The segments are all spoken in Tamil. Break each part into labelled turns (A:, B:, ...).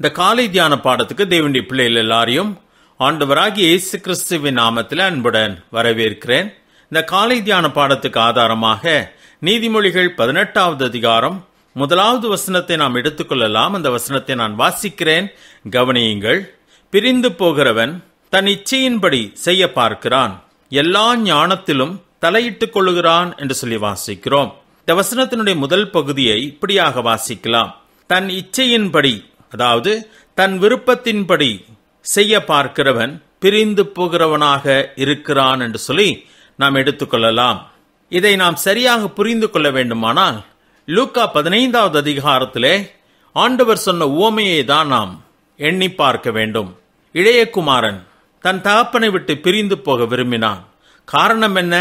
A: இந்த காலை தியான பாடத்துக்கு தேவண்டி பிள்ளைகள் எல்லாரையும் ஆண்டவராகிய இயேசு கிறிஸ்துவின் நாமத்தில் அன்புடன் வரவேற்கிறேன் இந்த காலை தியான பாடத்துக்கு ஆதாரமாக நீதிமொழிகள் பதினெட்டாவது அதிகாரம் முதலாவது வசனத்தை நாம் எடுத்துக்கொள்ளலாம் அந்த வசனத்தை நான் வாசிக்கிறேன் கவனியுங்கள் பிரிந்து போகிறவன் தன் இச்சையின்படி செய்ய பார்க்கிறான் எல்லா ஞானத்திலும் தலையிட்டுக் கொள்கிறான் என்று சொல்லி வாசிக்கிறோம் இந்த வசனத்தினுடைய முதல் பகுதியை இப்படியாக வாசிக்கலாம் தன் இச்சையின்படி அதாவது தன் விருப்பத்தின்படி செய்ய பார்க்கிறவன் பிரிந்து போகிறவனாக இருக்கிறான் என்று சொல்லி நாம் எடுத்துக்கொள்ளலாம் இதை நாம் சரியாக புரிந்து கொள்ள வேண்டுமானால் லூக்கா பதினைந்தாவது அதிகாரத்திலே ஆண்டவர் சொன்ன உவமையை தான் நாம் எண்ணி பார்க்க வேண்டும் இளையகுமாரன் தன் தகப்பனை விட்டு பிரிந்து போக விரும்பினான் காரணம் என்ன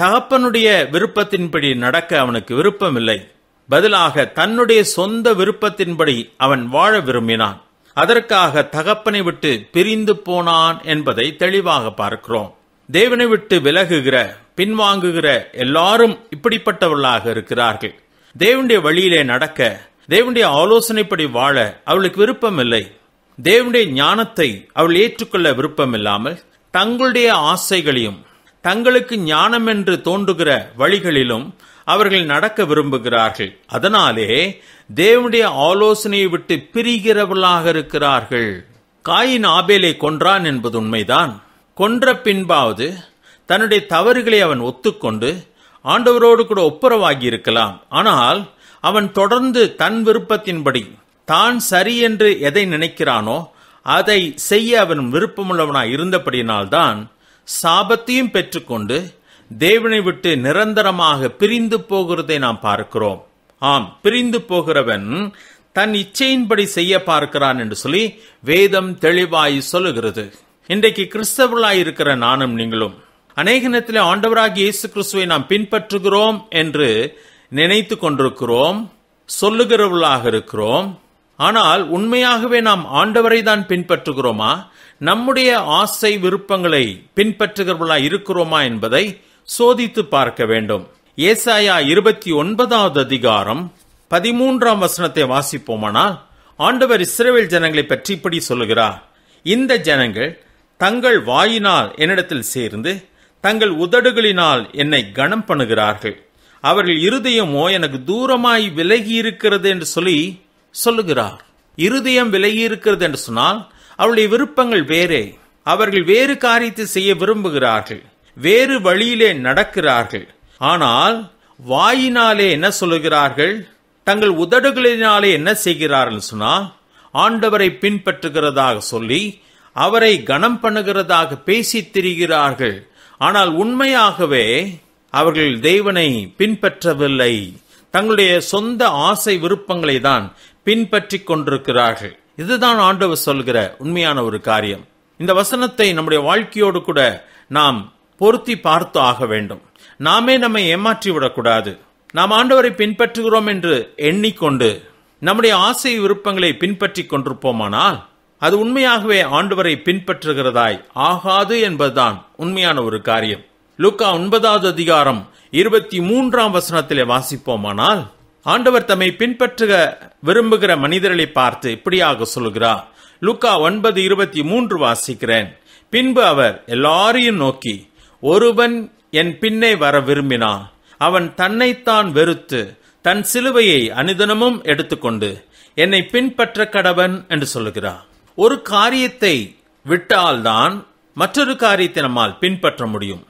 A: தகப்பனுடைய விருப்பத்தின்படி நடக்க அவனுக்கு விருப்பமில்லை பதிலாக தன்னுடைய சொந்த விருப்பத்தின்படி அவன் வாழ விரும்பினான் அதற்காக தகப்பனை விட்டு பிரிந்து போனான் என்பதை தெளிவாக பார்க்கிறோம் தேவனை விட்டு விலகுகிற பின்வாங்குகிற எல்லாரும் இப்படிப்பட்டவர்களாக இருக்கிறார்கள் தேவனுடைய வழியிலே நடக்க தேவனுடைய ஆலோசனைப்படி வாழ அவளுக்கு விருப்பம் இல்லை தேவனுடைய ஞானத்தை அவள் ஏற்றுக்கொள்ள விருப்பம் இல்லாமல் தங்களுடைய ஆசைகளையும் தங்களுக்கு ஞானம் என்று தோன்றுகிற வழிகளிலும் அவர்கள் நடக்க விரும்புகிறார்கள் அதனாலே தேவனுடைய ஆலோசனையை விட்டு பிரிகிறவர்களாக இருக்கிறார்கள் காயின் ஆபேலை கொன்றான் என்பது உண்மைதான் கொன்ற பின்பாவது தன்னுடைய தவறுகளை அவன் ஒத்துக்கொண்டு ஆண்டவரோடு கூட ஒப்புரவாகி இருக்கலாம் ஆனால் அவன் தொடர்ந்து தன் விருப்பத்தின்படி தான் சரி என்று எதை நினைக்கிறானோ அதை செய்ய அவன் விருப்பமுள்ளவனாய் இருந்தபடியினால்தான் சாபத்தையும் பெற்றுக்கொண்டு தேவனை விட்டு நிரந்தரமாக பிரிந்து போகிறதை நாம் பார்க்கிறோம் ஆம் பிரிந்து போகிறவன் தன் இச்சையின்படி செய்ய பார்க்கிறான் என்று சொல்லி வேதம் தெளிவாய் சொல்லுகிறது இன்றைக்கு கிறிஸ்தவர்களாய் இருக்கிற நானும் நீங்களும் அநேக நேரத்தில் ஆண்டவராக இயேசு கிறிஸ்துவை நாம் பின்பற்றுகிறோம் என்று நினைத்து கொண்டிருக்கிறோம் சொல்லுகிறவர்களாக இருக்கிறோம் ஆனால் உண்மையாகவே நாம் ஆண்டவரை தான் பின்பற்றுகிறோமா நம்முடைய ஆசை விருப்பங்களை பின்பற்றுகிறவர்களாக இருக்கிறோமா என்பதை சோதித்து பார்க்க வேண்டும் ஏசாயா இருபத்தி ஒன்பதாவது அதிகாரம் பதிமூன்றாம் வசனத்தை வாசிப்போமானால் ஆண்டவர் இஸ்ரேவேல் ஜனங்களை பற்றி இப்படி சொல்லுகிறார் இந்த ஜனங்கள் தங்கள் வாயினால் என்னிடத்தில் சேர்ந்து தங்கள் உதடுகளினால் என்னை கனம் பண்ணுகிறார்கள் அவர்கள் இருதயமோ எனக்கு தூரமாய் விலகி இருக்கிறது என்று சொல்லி சொல்லுகிறார் இருதயம் விலகி இருக்கிறது என்று சொன்னால் அவளுடைய விருப்பங்கள் வேறே அவர்கள் வேறு காரியத்தை செய்ய விரும்புகிறார்கள் வேறு வழியிலே நடக்கிறார்கள் ஆனால் வாயினாலே என்ன சொல்லுகிறார்கள் தங்கள் உதடுகளினாலே என்ன செய்கிறார்கள் சொன்னா ஆண்டவரை பின்பற்றுகிறதாக சொல்லி அவரை கனம் பண்ணுகிறதாக பேசி திரிகிறார்கள் ஆனால் உண்மையாகவே அவர்கள் தேவனை பின்பற்றவில்லை தங்களுடைய சொந்த ஆசை விருப்பங்களை தான் பின்பற்றி கொண்டிருக்கிறார்கள் இதுதான் ஆண்டவர் சொல்கிற உண்மையான ஒரு காரியம் இந்த வசனத்தை நம்முடைய வாழ்க்கையோடு கூட நாம் பொருத்தி பார்த்து ஆக வேண்டும் நாமே நம்மை ஏமாற்றி விடக்கூடாது நாம் ஆண்டவரை பின்பற்றுகிறோம் என்று எண்ணிக்கொண்டு நம்முடைய ஆசை விருப்பங்களை பின்பற்றி கொண்டிருப்போமானால் அது உண்மையாகவே ஆண்டவரை பின்பற்றுகிறதாய் ஆகாது என்பதுதான் உண்மையான ஒரு காரியம் லுக்கா ஒன்பதாவது அதிகாரம் இருபத்தி மூன்றாம் வசனத்திலே வாசிப்போமானால் ஆண்டவர் தம்மை பின்பற்றுக விரும்புகிற மனிதர்களை பார்த்து இப்படியாக சொல்கிறார் லுக்கா ஒன்பது இருபத்தி மூன்று வாசிக்கிறேன் பின்பு அவர் எல்லாரையும் நோக்கி ஒருவன் என் பின்னே வர விரும்பினான் அவன் தன்னைத்தான் வெறுத்து தன் சிலுவையை அனுதினமும் எடுத்துக்கொண்டு என்னை பின்பற்ற கடவன் என்று சொல்லுகிறார் ஒரு காரியத்தை விட்டால்தான் மற்றொரு காரியத்தை நம்மால் பின்பற்ற முடியும்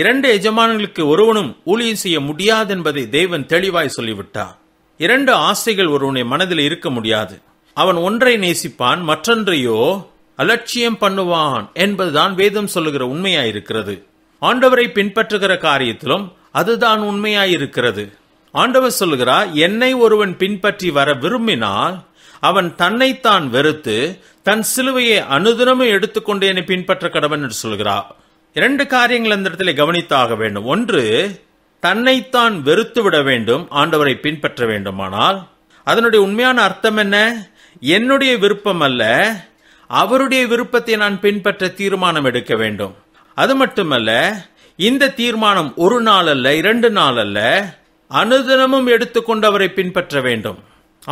A: இரண்டு எஜமானங்களுக்கு ஒருவனும் ஊழியம் செய்ய முடியாது என்பதை தேவன் தெளிவாய் சொல்லிவிட்டார் இரண்டு ஆசைகள் ஒருவனை மனதில் இருக்க முடியாது அவன் ஒன்றை நேசிப்பான் மற்றொன்றையோ அலட்சியம் பண்ணுவான் என்பதுதான் வேதம் சொல்லுகிற உண்மையாயிருக்கிறது ஆண்டவரை பின்பற்றுகிற காரியத்திலும் அதுதான் உண்மையாயிருக்கிறது ஆண்டவர் சொல்கிறார் என்னை ஒருவன் பின்பற்றி வர விரும்பினால் அவன் தன்னைத்தான் வெறுத்து தன் சிலுவையை அனுதினமும் எடுத்துக்கொண்டு என்னை பின்பற்ற கடவன் என்று சொல்கிறார் இரண்டு காரியங்கள் அந்த இடத்துல கவனித்தாக வேண்டும் ஒன்று தன்னைத்தான் வெறுத்து விட வேண்டும் ஆண்டவரை பின்பற்ற வேண்டுமானால் அதனுடைய உண்மையான அர்த்தம் என்ன என்னுடைய விருப்பம் அல்ல அவருடைய விருப்பத்தை நான் பின்பற்ற தீர்மானம் எடுக்க வேண்டும் அது மட்டுமல்ல இந்த தீர்மானம் ஒரு நாள் அல்ல இரண்டு நாள் அல்ல அனுதினமும் அவரை பின்பற்ற வேண்டும்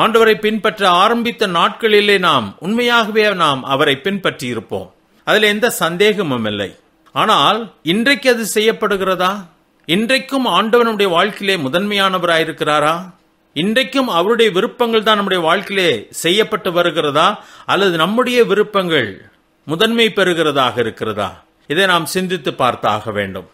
A: ஆண்டவரை பின்பற்ற ஆரம்பித்த நாட்களிலே நாம் உண்மையாகவே நாம் அவரை பின்பற்றி இருப்போம் அதில் எந்த சந்தேகமும் இல்லை ஆனால் இன்றைக்கு அது செய்யப்படுகிறதா இன்றைக்கும் ஆண்டவனுடைய வாழ்க்கையிலே முதன்மையானவராயிருக்கிறாரா இன்றைக்கும் அவருடைய விருப்பங்கள் தான் நம்முடைய வாழ்க்கையிலே செய்யப்பட்டு வருகிறதா அல்லது நம்முடைய விருப்பங்கள் முதன்மை பெறுகிறதாக இருக்கிறதா இதை நாம் சிந்தித்து பார்த்தாக வேண்டும்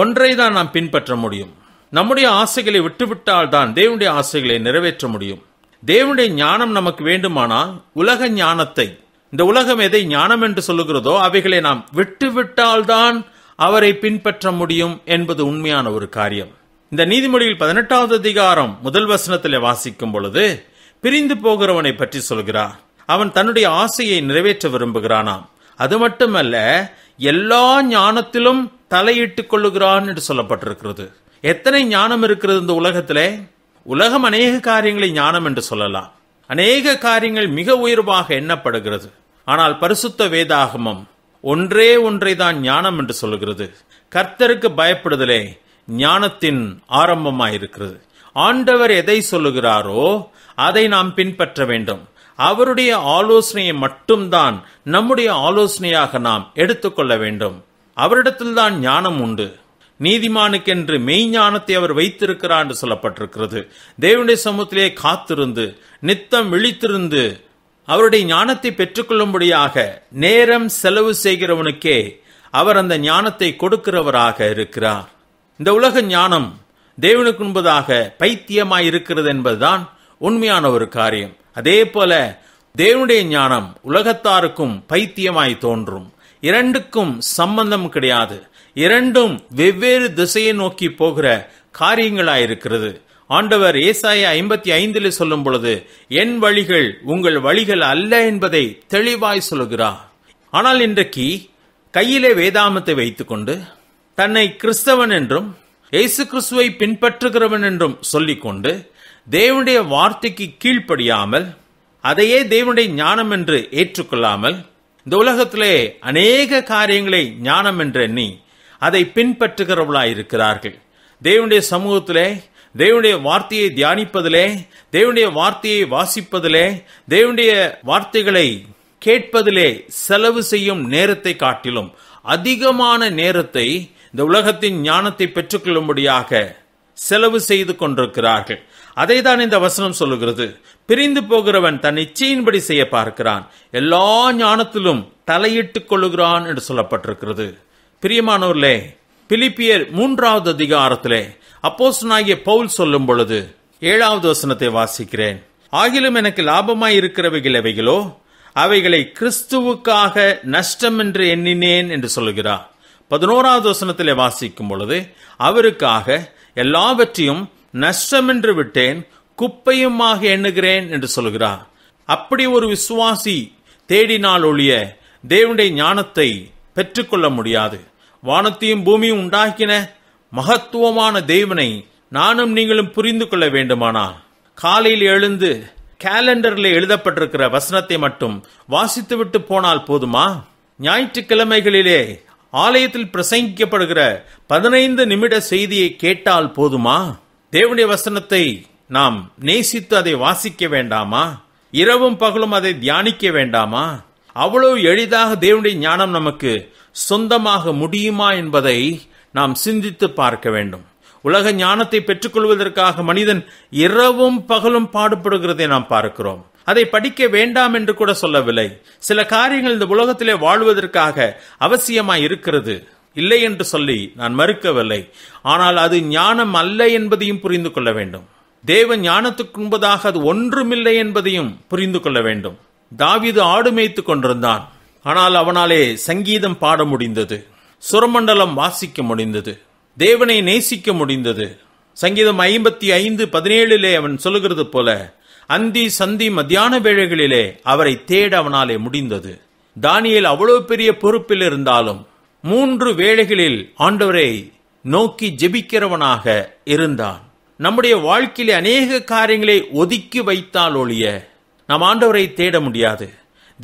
A: ஒன்றை தான் நாம் பின்பற்ற முடியும் நம்முடைய ஆசைகளை விட்டுவிட்டால் தான் தேவனுடைய ஆசைகளை நிறைவேற்ற முடியும் தேவனுடைய ஞானம் நமக்கு வேண்டுமானால் உலக ஞானத்தை இந்த உலகம் எதை ஞானம் என்று சொல்லுகிறதோ அவைகளை நாம் விட்டுவிட்டால்தான் அவரை பின்பற்ற முடியும் என்பது உண்மையான ஒரு காரியம் இந்த நீதிமொழியில் பதினெட்டாவது அதிகாரம் முதல் வசனத்தில் வாசிக்கும் பொழுது பிரிந்து போகிறவனை பற்றி சொல்கிறார் அவன் தன்னுடைய ஆசையை நிறைவேற்ற விரும்புகிறானாம் அது மட்டுமல்ல எல்லா ஞானத்திலும் தலையிட்டுக் கொள்ளுகிறான் என்று சொல்லப்பட்டிருக்கிறது எத்தனை ஞானம் இருக்கிறது இந்த உலகத்திலே உலகம் அநேக காரியங்களை ஞானம் என்று சொல்லலாம் அநேக காரியங்கள் மிக உயர்வாக எண்ணப்படுகிறது ஆனால் பரிசுத்த வேதாகமம் ஒன்றே ஒன்றை தான் ஞானம் என்று சொல்லுகிறது கர்த்தருக்கு பயப்படுதலே ஞானத்தின் ஆரம்பமாயிருக்கிறது ஆண்டவர் எதை சொல்லுகிறாரோ அதை நாம் பின்பற்ற வேண்டும் அவருடைய ஆலோசனையை மட்டும்தான் நம்முடைய ஆலோசனையாக நாம் எடுத்துக்கொள்ள வேண்டும் அவரிடத்தில்தான் ஞானம் உண்டு நீதிமானுக்கென்று மெய்ஞானத்தை அவர் வைத்திருக்கிறார் என்று சொல்லப்பட்டிருக்கிறது தேவனுடைய சமூகத்திலே காத்திருந்து நித்தம் விழித்திருந்து அவருடைய ஞானத்தை பெற்றுக்கொள்ளும்படியாக நேரம் செலவு செய்கிறவனுக்கே அவர் அந்த ஞானத்தை கொடுக்கிறவராக இருக்கிறார் இந்த உலக ஞானம் தேவனுக்கு முன்பதாக பைத்தியமாய் இருக்கிறது என்பதுதான் உண்மையான ஒரு காரியம் அதே போல தேவனுடைய ஞானம் உலகத்தாருக்கும் பைத்தியமாய் தோன்றும் இரண்டுக்கும் சம்பந்தம் கிடையாது இரண்டும் வெவ்வேறு திசையை நோக்கி போகிற காரியங்களாயிருக்கிறது ஆண்டவர் ஏசாய ஐம்பத்தி ஐந்தில் சொல்லும் பொழுது என் வழிகள் உங்கள் வழிகள் அல்ல என்பதை தெளிவாய் சொல்கிறார் ஆனால் இன்றைக்கு கையிலே வேதாமத்தை வைத்துக்கொண்டு தன்னை கிறிஸ்தவன் என்றும் இயேசு கிறிஸ்துவை பின்பற்றுகிறவன் என்றும் சொல்லிக்கொண்டு தேவனுடைய வார்த்தைக்கு கீழ்ப்படியாமல் அதையே தேவனுடைய ஞானம் என்று ஏற்றுக்கொள்ளாமல் இந்த உலகத்திலே அநேக காரியங்களை ஞானம் என்று எண்ணி அதை பின்பற்றுகிறவர்களாய் இருக்கிறார்கள் தேவனுடைய சமூகத்திலே தேவனுடைய வார்த்தையை தியானிப்பதிலே தேவனுடைய வார்த்தையை வாசிப்பதிலே தேவனுடைய வார்த்தைகளை கேட்பதிலே செலவு செய்யும் நேரத்தை காட்டிலும் அதிகமான நேரத்தை இந்த உலகத்தின் ஞானத்தை பெற்றுக்கொள்ளும்படியாக செலவு செய்து கொண்டிருக்கிறார்கள் அதை தான் இந்த வசனம் சொல்லுகிறது பிரிந்து போகிறவன் தன் இச்சையின்படி செய்ய பார்க்கிறான் எல்லா ஞானத்திலும் தலையிட்டுக் கொள்ளுகிறான் என்று சொல்லப்பட்டிருக்கிறது பிரியமானோர்லே பிலிப்பியர் மூன்றாவது அதிகாரத்திலே அப்போசனாகிய பவுல் சொல்லும் பொழுது ஏழாவது வசனத்தை வாசிக்கிறேன் ஆகிலும் எனக்கு லாபமாய் இருக்கிறவைகளவைகளோ அவைகளை கிறிஸ்துவுக்காக நஷ்டம் என்று எண்ணினேன் என்று சொல்லுகிறார் பதினோராவது வசனத்திலே வாசிக்கும் பொழுது அவருக்காக எல்லாவற்றையும் நஷ்டமென்று விட்டேன் குப்பையுமாக எண்ணுகிறேன் என்று சொல்கிறார் அப்படி ஒரு விசுவாசி தேடினால் ஒழிய தேவனுடைய ஞானத்தை பெற்றுக்கொள்ள முடியாது வானத்தையும் பூமியும் உண்டாக்கின மகத்துவமான தேவனை நானும் நீங்களும் புரிந்து கொள்ள வேண்டுமானால் காலையில் எழுந்து கேலண்டரில் எழுதப்பட்டிருக்கிற வசனத்தை மட்டும் வாசித்துவிட்டு போனால் போதுமா ஞாயிற்றுக்கிழமைகளிலே ஆலயத்தில் பிரசங்கிக்கப்படுகிற பதினைந்து நிமிட செய்தியை கேட்டால் போதுமா தேவனுடைய வசனத்தை நாம் நேசித்து அதை வாசிக்க வேண்டாமா இரவும் பகலும் அதை தியானிக்க வேண்டாமா அவ்வளவு எளிதாக தேவனுடைய ஞானம் நமக்கு சொந்தமாக முடியுமா என்பதை நாம் சிந்தித்து பார்க்க வேண்டும் உலக ஞானத்தை பெற்றுக்கொள்வதற்காக மனிதன் இரவும் பகலும் பாடுபடுகிறதை நாம் பார்க்கிறோம் அதை படிக்க வேண்டாம் என்று கூட சொல்லவில்லை சில காரியங்கள் இந்த உலகத்திலே வாழ்வதற்காக அவசியமாய் இருக்கிறது இல்லை என்று சொல்லி நான் மறுக்கவில்லை ஆனால் அது ஞானம் அல்ல என்பதையும் புரிந்து கொள்ள வேண்டும் தேவ ஞானத்துக்கு முன்பதாக அது ஒன்றுமில்லை என்பதையும் புரிந்து கொள்ள வேண்டும் தாவிது ஆடு மேய்த்து கொண்டிருந்தான் ஆனால் அவனாலே சங்கீதம் பாட முடிந்தது சுரமண்டலம் வாசிக்க முடிந்தது தேவனை நேசிக்க முடிந்தது சங்கீதம் ஐம்பத்தி ஐந்து பதினேழிலே அவன் சொல்லுகிறது போல அந்தி சந்தி மத்தியான வேளைகளிலே அவரை தேட அவனாலே முடிந்தது தானியல் அவ்வளவு பெரிய பொறுப்பில் இருந்தாலும் மூன்று வேளைகளில் ஆண்டவரை நோக்கி ஜெபிக்கிறவனாக இருந்தான் நம்முடைய வாழ்க்கையிலே அநேக காரியங்களை ஒதுக்கி வைத்தால் ஒழிய நாம் ஆண்டவரை தேட முடியாது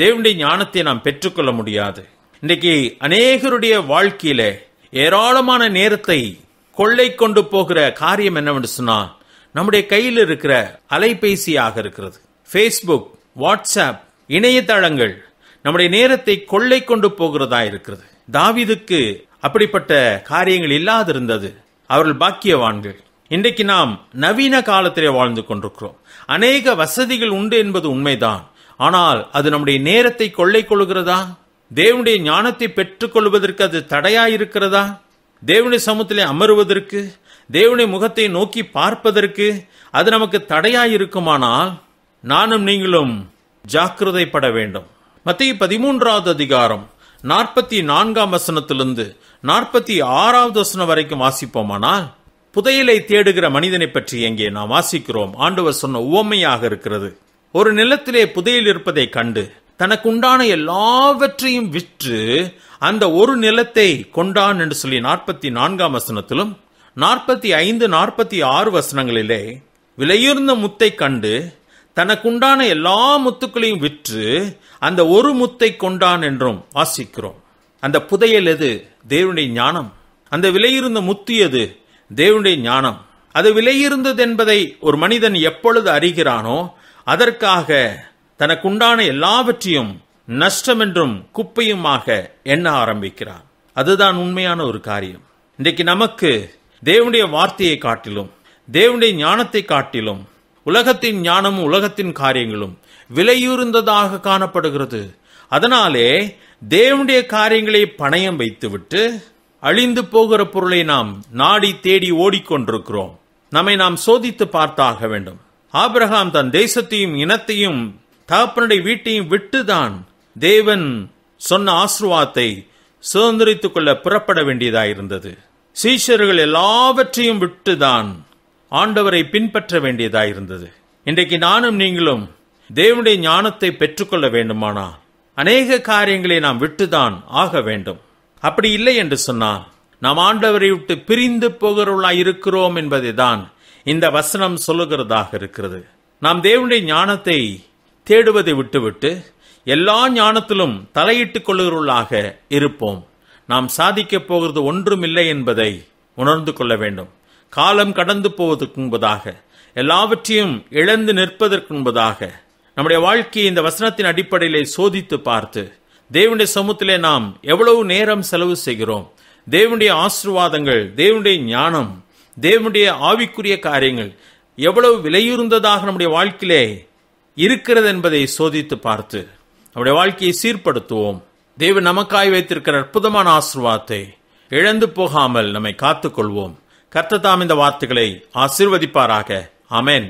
A: தேவனுடைய ஞானத்தை நாம் பெற்றுக்கொள்ள முடியாது இன்றைக்கு அநேகருடைய வாழ்க்கையில ஏராளமான நேரத்தை கொள்ளை கொண்டு போகிற காரியம் என்னவென்று சொன்னால் நம்முடைய கையில் இருக்கிற அலைபேசியாக இருக்கிறது ஃபேஸ்புக் வாட்ஸ்அப் இணையதளங்கள் நம்முடைய நேரத்தை கொள்ளை கொண்டு போகிறதா இருக்கிறது தாவிதுக்கு அப்படிப்பட்ட காரியங்கள் இல்லாதிருந்தது அவர்கள் பாக்கியவான்கள் இன்றைக்கு நாம் நவீன காலத்திலே வாழ்ந்து கொண்டிருக்கிறோம் அநேக வசதிகள் உண்டு என்பது உண்மைதான் ஆனால் அது நம்முடைய நேரத்தை கொள்ளை கொள்கிறதா தேவனுடைய ஞானத்தை பெற்றுக்கொள்வதற்கு அது தடையா இருக்கிறதா தேவனுடைய சமூகத்திலே அமருவதற்கு தேவனுடைய முகத்தை நோக்கி பார்ப்பதற்கு அது நமக்கு தடையா இருக்குமானால் நானும் நீங்களும் ஜாக்கிரதைப்பட வேண்டும் மத்திய பதிமூன்றாவது அதிகாரம் நாற்பத்தி நான்காம் வசனத்திலிருந்து நாற்பத்தி ஆறாவது வசனம் வரைக்கும் வாசிப்போமானால் புதையலை தேடுகிற மனிதனை பற்றி எங்கே நாம் வாசிக்கிறோம் ஆண்டவர் சொன்ன உவமையாக இருக்கிறது ஒரு நிலத்திலே புதையல் இருப்பதை கண்டு தனக்குண்டான எல்லாவற்றையும் விற்று அந்த ஒரு நிலத்தை கொண்டான் என்று சொல்லி நாற்பத்தி நான்காம் வசனத்திலும் நாற்பத்தி ஐந்து நாற்பத்தி ஆறு வசனங்களிலே விலையுர்ந்த முத்தை கண்டு தனக்குண்டான எல்லா முத்துக்களையும் விற்று அந்த ஒரு முத்தை கொண்டான் என்றும் வாசிக்கிறோம் அந்த புதையல் எது தேவனுடைய ஞானம் அந்த விலையிருந்த முத்து எது தேவனுடைய ஞானம் அது விலையிருந்தது என்பதை ஒரு மனிதன் எப்பொழுது அறிகிறானோ அதற்காக தனக்குண்டான எல்லாவற்றையும் நஷ்டம் என்றும் குப்பையுமாக எண்ண ஆரம்பிக்கிறான் அதுதான் உண்மையான ஒரு காரியம் இன்றைக்கு நமக்கு தேவனுடைய வார்த்தையை காட்டிலும் தேவனுடைய ஞானத்தை காட்டிலும் உலகத்தின் ஞானமும் உலகத்தின் காரியங்களும் விலையுறுந்ததாக காணப்படுகிறது அதனாலே தேவனுடைய காரியங்களை பணயம் வைத்துவிட்டு அழிந்து போகிற பொருளை நாம் நாடி தேடி ஓடிக்கொண்டிருக்கிறோம் நம்மை நாம் சோதித்து பார்த்தாக வேண்டும் ஆபிரகாம் தன் தேசத்தையும் இனத்தையும் தகப்பனுடைய வீட்டையும் விட்டுதான் தேவன் சொன்ன ஆசிர்வாத்தை சுதந்திரித்துக் கொள்ள புறப்பட வேண்டியதாயிருந்தது சீஷர்கள் எல்லாவற்றையும் விட்டுதான் ஆண்டவரை பின்பற்ற வேண்டியதாயிருந்தது இன்றைக்கு நானும் நீங்களும் தேவனுடைய ஞானத்தை பெற்றுக்கொள்ள வேண்டுமானால் அநேக காரியங்களை நாம் விட்டுதான் ஆக வேண்டும் அப்படி இல்லை என்று சொன்னால் நாம் ஆண்டவரை விட்டு பிரிந்து போகிறவர்களாய் இருக்கிறோம் என்பதைதான் இந்த வசனம் சொல்லுகிறதாக இருக்கிறது நாம் தேவனுடைய ஞானத்தை தேடுவதை விட்டுவிட்டு எல்லா ஞானத்திலும் தலையிட்டுக் கொள்ளுகிறவர்களாக இருப்போம் நாம் சாதிக்கப் போகிறது ஒன்றும் இல்லை என்பதை உணர்ந்து கொள்ள வேண்டும் காலம் கடந்து போவதற்கு என்பதாக எல்லாவற்றையும் இழந்து நிற்பதற்கு என்பதாக நம்முடைய வாழ்க்கையை இந்த வசனத்தின் அடிப்படையில் சோதித்து பார்த்து தேவனுடைய சமூகத்திலே நாம் எவ்வளவு நேரம் செலவு செய்கிறோம் தேவனுடைய ஆசிர்வாதங்கள் தேவனுடைய ஞானம் தேவனுடைய ஆவிக்குரிய காரியங்கள் எவ்வளவு விலையுறுந்ததாக நம்முடைய வாழ்க்கையிலே இருக்கிறது என்பதை சோதித்து பார்த்து நம்முடைய வாழ்க்கையை சீர்படுத்துவோம் தேவன் நமக்காய் வைத்திருக்கிற அற்புதமான ஆசிர்வாதத்தை இழந்து போகாமல் நம்மை காத்துக்கொள்வோம் கர்த்ததாம் இந்த வார்த்தைகளை ஆசிர்வதிப்பாராக அமேன்